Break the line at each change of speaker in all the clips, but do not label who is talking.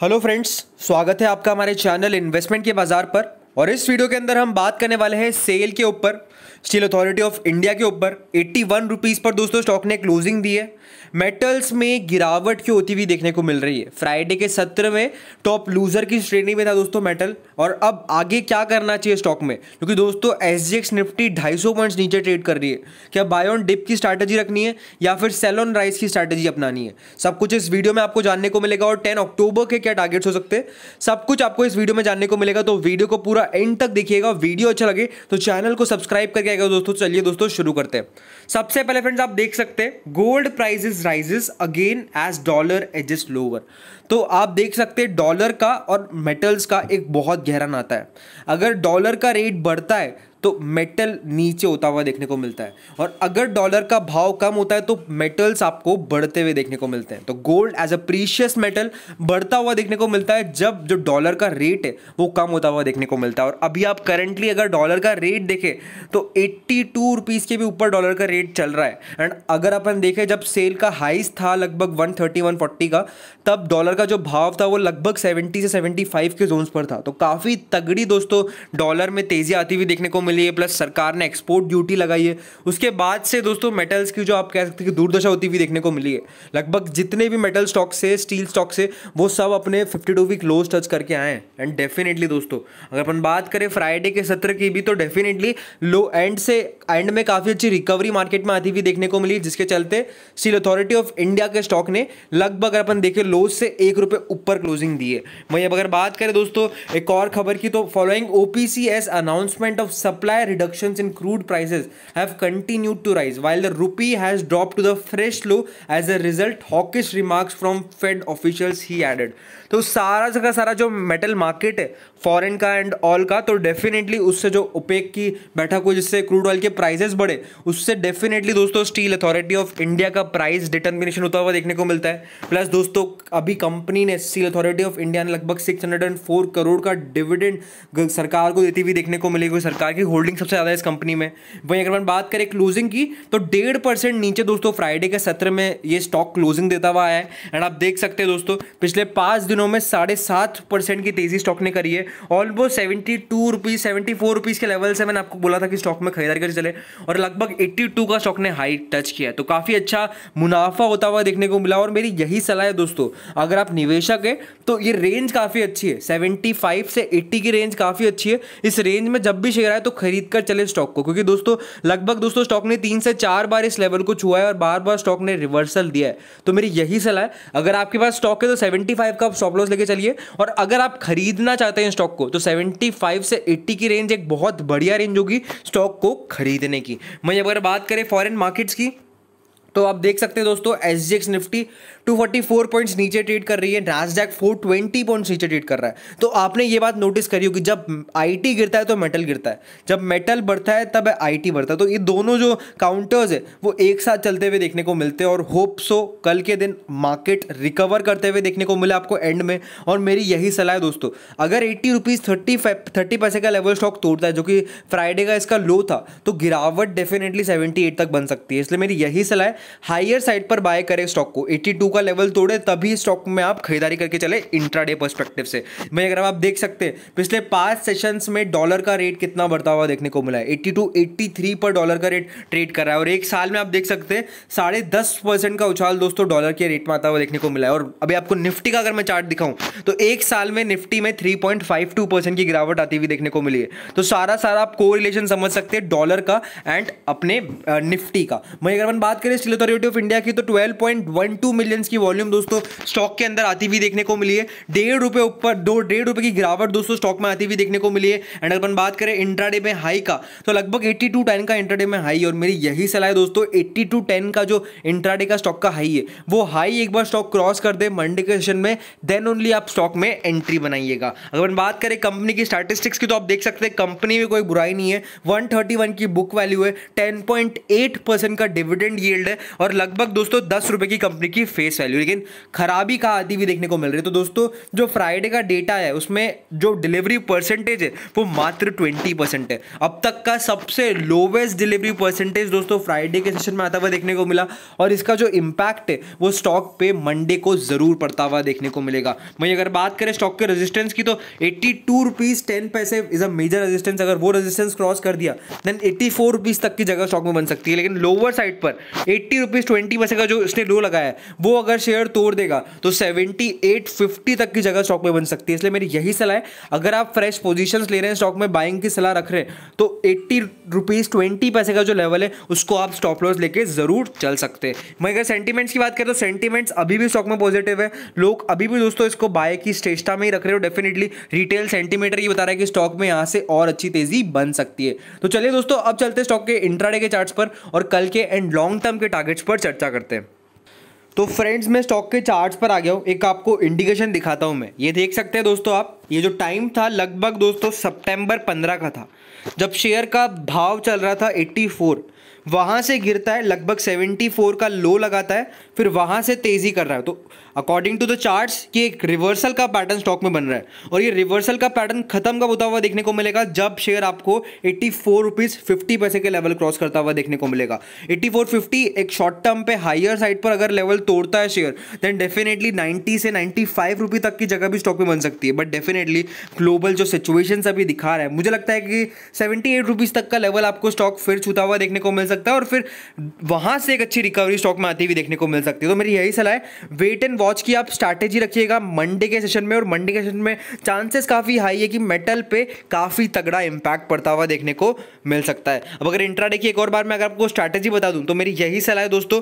Hello friends स्वागत है आपका हमारे चैनल इन्वेस्टमेंट के बाजार पर और इस वीडियो के अंदर हम बात करने वाले हैं सेल के ऊपर स्टील अथॉरिटी ऑफ इंडिया के ऊपर एट्टी वन रुपीज़ पर दोस्तों स्टॉक ने क्लोजिंग दी है मेटल्स में गिरावट की होती हुई देखने को मिल रही है फ्राइडे के सत्र में टॉप लूजर की श्रेणी में था दोस्तों मेटल और अब आगे क्या करना चाहिए स्टॉक में क्योंकि दोस्तों एस जी एक्स निफ्टी ढाई सौ पॉइंट्स नीचे ट्रेड कर रही है क्या बाय ऑन डिप की स्ट्रैटेजी रखनी है या फिर सेल ऑन राइस की स्ट्रैटेजी अपनानी है सब कुछ इस वीडियो में आपको जानने को मिलेगा और टेन अक्टूबर के क्या टारगेट्स हो सकते हैं सब कुछ आपको इस वीडियो में जानने को मिलेगा तो वीडियो को पूरा पूरा एंड तक देखिएगा वीडियो अच्छा लगे तो चैनल को सब्सक्राइब करके आएगा दोस्तों चलिए दोस्तों शुरू करते हैं सबसे पहले फ्रेंड्स आप देख सकते हैं gold prices rises again as dollar adjust lower तो आप देख सकते हैं डॉलर का और मेटल्स का एक बहुत गहरा नाता है अगर डॉलर का रेट बढ़ता है तो मेटल नीचे होता हुआ देखने को मिलता है और अगर डॉलर का भाव कम होता है तो मेटल्स आपको बढ़ते हुए देखने को मिलते हैं तो gold as a precious metal बढ़ता हुआ देखने को मिलता है जब जो डॉलर का रेट है वो कम होता हुआ देखने को मिलता है और अभी आप करंटली अगर डॉलर का रेट देखें तो एट्टी टू रुपीज़ के भी ऊपर डॉलर का रेट चल रहा है एंड अगर अपन देखें जब सेल का हाइस था लगभग वन थर्टी का तब डॉलर का जो भाव था वो लगभग सेवेंटी से सेवेंटी के जोन पर था तो काफ़ी तगड़ी दोस्तों डॉलर में तेज़ी आती हुई देखने को मिली है प्लस सरकार ने एक्सपोर्ट ड्यूटी लगाई है उसके बाद से दोस्तों मेटल्स की जो आप कह सकते हैं कि दुर्दशा होती हुई देखने को मिली है लगभग जितने भी मेटल स्टॉक से स्टील स्टॉक से वो सब अपने फिफ्टी वीक लोज टच करके आए हैं एंड डेफिनेटली दोस्तों अगर अपन बात करें फ्राइडे के सत्र की भी तो डेफिनेटली लो एंड से एंड में काफ़ी अच्छी रिकवरी मार्केट में आती हुई देखने को मिली जिसके चलते स्टील अथॉरिटी ऑफ इंडिया के स्टॉक ने लगभग अगर अपन देखें लोज से एक रुपये ऊपर क्लोजिंग दी है वहीं अब अगर बात करें दोस्तों एक और खबर की तो following OPEC's announcement of supply supply reductions in crude prices have continued to rise, while the rupee has dropped to the fresh low as a result. Hawkish remarks from Fed officials he added. तो सारा जगह सारा जो metal market है foreign का and all का तो definitely उससे जो ओपेक की बैठक हुई जिससे क्रूड ऑयल के प्राइसेस बढ़े उससे डेफिनेटली दोस्तों स्टील अथॉरिटी ऑफ इंडिया का प्राइस डिटर्मिनेशन होता हुआ देखने को मिलता है प्लस दोस्तों अभी कंपनी ने स्टील अथॉरिटी ऑफ इंडिया ने लगभग सिक्स करोड़ का डिविडेंड सरकार को देती हुई देखने को मिलेगी सरकार की की होल्डिंग सबसे ज़्यादा इस कंपनी में वहीं अगर मैं बात करें क्लोजिंग की तो डेढ़ परसेंट नीचे दोस्तों फ्राइडे के सत्र में ये स्टॉक क्लोजिंग देता हुआ है एंड आप देख सकते हैं दोस्तों पिछले पांच दिनों में साढ़े सात परसेंट की तेज़ी स्टॉक ने करी है almost seventy two rupees seventy four rupees के लेवल से मैंने आपको बोला था कि स्टॉक में खरीदारी कर चले और लगभग एट्टी टू का स्टॉक ने हाई टच किया तो काफ़ी अच्छा मुनाफा होता हुआ देखने को मिला और मेरी यही सलाह है दोस्तों अगर आप निवेशक है तो ये रेंज काफ़ी अच्छी है सेवेंटी फाइव से एट्टी की रेंज काफ़ी अच्छी है इस रेंज में जब भी शेयर आए तो खरीद कर चले स्टॉक को क्योंकि दोस्तों लगभग दोस्तों स्टॉक ने तीन से चार बार इस लेवल को छुआ है और बार बार स्टॉक ने रिवर्सल दिया है तो मेरी यही सलाह है अगर आपके पास स्टॉक है तो सेवेंटी फाइव का स्टॉप लॉस लेके चलिए और अगर आप खरीदना चाहते हैं स्टॉक को तो सेवेंटी फाइव से एट्टी की रेंज एक बहुत बढ़िया रेंज होगी स्टॉक को खरीदने की मैं अगर बात करें फॉरन मार्केट्स की तो आप देख सकते हैं दोस्तों S G X Nifty two forty four points नीचे ट्रेड कर रही है नासडैक ट्वेंटी पॉइंट्स नीचे ट्रेड कर रहा है तो आपने ये बात नोटिस करी होगी जब आईटी गिरता है तो मेटल गिरता है जब मेटल बढ़ता है तब आईटी बढ़ता है तो ये दोनों जो काउंटर्स है वो एक साथ चलते हुए देखने को मिलते हैं और होप सो कल के दिन मार्केट रिकवर करते हुए देखने को मिले आपको एंड में और मेरी यही सलाह है दोस्तों अगर एट्टी रुपीज़ थर्टी थर्टी पैसे का लेवल स्टॉक तोड़ता है जो कि फ्राइडे का इसका लो था तो गिरावट डेफिनेटली सेवेंटी एट तक बन सकती है इसलिए मेरी यही सलाह है हाइयर साइड पर बाय करें स्टॉक को 82 का लेवल तोड़े तभी स्टॉक में आप खरीदारी करके चले इंट्राडे पर्सपेक्टिव से भाई अगर आप देख सकते हैं पिछले पांच सेशंस में डॉलर का रेट कितना बढ़ता हुआ देखने को मिला है एट्टी टू पर डॉलर का रेट ट्रेड कर रहा है और एक साल में आप देख सकते हैं साढ़े दस परसेंट का उछाल दोस्तों डॉलर के रेट में आता हुआ देखने को मिला है और अभी आपको निफ्टी का अगर मैं चार्ट दिखाऊं तो एक साल में निफ्टी में 3.52 परसेंट की गिरावट आती हुई देखने को मिली है तो सारा सारा आप को समझ सकते हैं डॉलर का एंड अपने निफ्टी का वहीं अगर अपन बात करें स्टील अथॉरिटी ऑफ इंडिया की तो twelve point one two million की वॉल्यूम दोस्तों स्टॉक के अंदर आती हुई देखने को मिली है डेढ़ रुपए ऊपर दो डेढ़ रुपए की गिरावट दोस्तों स्टॉक में आती हुई देखने को मिली है एंड अपन बात करें इंट्राडे में हाई का तो लगभग एट्टी टू टेन का इंट्राडे में हाई और मेरी यही सलाह है दोस्तों एट्टी टू टेन का जो इंट्राडे का स्टॉक का हाई है वो हाई एक बार स्टॉक क्रॉस कर दे मंडे के सेशन में देन ओनली आप स्टॉक में एंट्री बनाइएगा अगर अपन बात करें कंपनी की स्टैटिस्टिक्स की तो आप देख सकते हैं कंपनी में कोई बुराई नहीं है वन की बुक वैल्यू है 10.8 परसेंट का डिविडेंड यील्ड है है और लगभग दोस्तों दस रुपए की कंपनी की फेस वैल्यू लेकिन खराबी का आदि भी देखने को मिल रही है तो दोस्तों जो फ्राइडे का डेटा है उसमें जो डिलीवरी परसेंटेज है वो मात्र ट्वेंटी परसेंट है अब तक का सबसे लोवेस्ट डिलीवरी परसेंटेज दोस्तों फ्राइडे के सेशन में आता हुआ देखने को मिला और इसका जो इम्पैक्ट है वो स्टॉक पे मंडे को ज़रूर पड़ता हुआ देखने को मिलेगा वही अगर बात करें स्टॉक के रेजिस्टेंस की तो एट्टी टू रुपीज़ टेन पैसे इज़ अ मेजर रेजिस्टेंस अगर वो रेजिस्टेंस क्रॉस कर दिया देन एट्टी फोर रुपीज़ तक की जगह स्टॉक में बन सकती है लेकिन लोअर साइड पर एट्टी एट्टी रुपीज़ ट्वेंटी पैसे का जो इसने लो लगाया है वो अगर शेयर तोड़ देगा तो सेवेंटी एट फिफ्टी तक की जगह स्टॉक में बन सकती है इसलिए मेरी यही सलाह है अगर आप फ्रेश पोजिशन ले रहे हैं स्टॉक में बाइंग की सलाह रख रहे हैं तो एट्टी रुपीज़ ट्वेंटी पैसे का जो लेवल है उसको आप स्टॉप लॉस लेके ज़रूर चल सकते हैं मैं अगर सेंटीमेंट्स की बात करें तो सेंटीमेंट्स अभी भी स्टॉक में पॉजिटिव है लोग अभी भी दोस्तों इसको बाय की श्रेष्ठा में ही रख रहे हो डेफिनेटली रिटेल सेंटीमीटर ये बता रहा है कि स्टॉक में यहाँ से और अच्छी तेज़ी बन सकती है तो चलिए दोस्तों अब चलते स्टॉक के इंट्राडे के चार्ट्स पर और कल के एंड लॉन्ग टर्म के टारगेट्स पर चर्चा करते हैं तो फ्रेंड्स मैं स्टॉक के चार्ट्स पर आ गया हूँ एक आपको इंडिकेशन दिखाता हूँ मैं ये देख सकते हैं दोस्तों आप ये जो टाइम था लगभग दोस्तों सितंबर 15 का था जब शेयर का भाव चल रहा था 84 वहाँ से गिरता है लगभग 74 का लो लगाता है फिर वहाँ से तेज़ी कर रहा है तो अकॉर्डिंग टू द चार्ट्स ये एक रिवर्सल का पैटर्न स्टॉक में बन रहा है और ये रिवर्सल का पैटर्न खत्म कब होता हुआ देखने को मिलेगा जब शेयर आपको एट्टी फोर रुपीज़ फिफ्टी पैसे के लेवल क्रॉस करता हुआ देखने को मिलेगा एट्टी फोर फिफ्टी एक शॉर्ट टर्म पे हायर साइड पर अगर लेवल तोड़ता है शेयर देन डेफिनेटली नाइन्टी से नाइन्टी फाइव रुपी तक की जगह भी स्टॉक में बन सकती है बट डेफिनेटली ग्लोबल जो सिचुएशन अभी दिखा रहा है मुझे लगता है कि सेवेंटी एट रुपीज़ तक का लेवल आपको स्टॉक फिर छूता हुआ देखने को मिल सकता सकता है और फिर वहां से एक अच्छी रिकवरी स्टॉक में आती हुई देखने को मिल सकती है तो मेरी यही सलाह है वेट एंड वॉच की आप स्ट्रैटेजी रखिएगा मंडे के सेशन में और मंडे के सेशन में चांसेस काफ़ी हाई है कि मेटल पे काफ़ी तगड़ा इंपैक्ट पड़ता हुआ देखने को मिल सकता है अब अगर इंट्राडे की एक और बार मैं अगर आपको स्ट्रैटेजी बता दूं तो मेरी यही सलाह है दोस्तों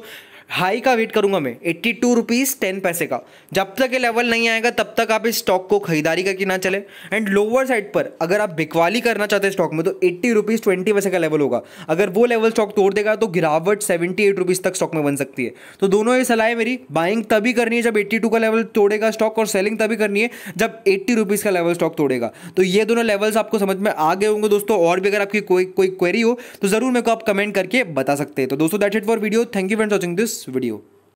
हाई का वेट करूंगा मैं एट्टी टू रुपीज़ टेन पैसे का जब तक ये लेवल नहीं आएगा तब तक आप इस स्टॉक को खरीदारी करके ना चले एंड लोअर साइड पर अगर आप बिकवाली करना चाहते हैं स्टॉक में तो एट्टी रुपीज़ ट्वेंटी पैसे का लेवल होगा अगर वो लेवल स्टॉक तोड़ देगा तो गिरावट सेवेंटी एट रुपीज़ तक स्टॉक में बन सकती है तो दोनों ये सलाह है मेरी बाइंग तभी करनी है जब एट्टी टू का लेवल तोड़ेगा स्टॉक और सेलिंग तभी करनी है जब एट्टी रुपीज़ का लेवल स्टॉक तोड़ेगा तो ये दोनों लेवल्स आपको समझ में आ गए होंगे दोस्तों और भी अगर आपकी कोई कोई क्वेरी हो तो ज़रूर मेरे को आप कमेंट करके बता सकते हैं तो दोस्तों that it for video thank you friends watching this this video.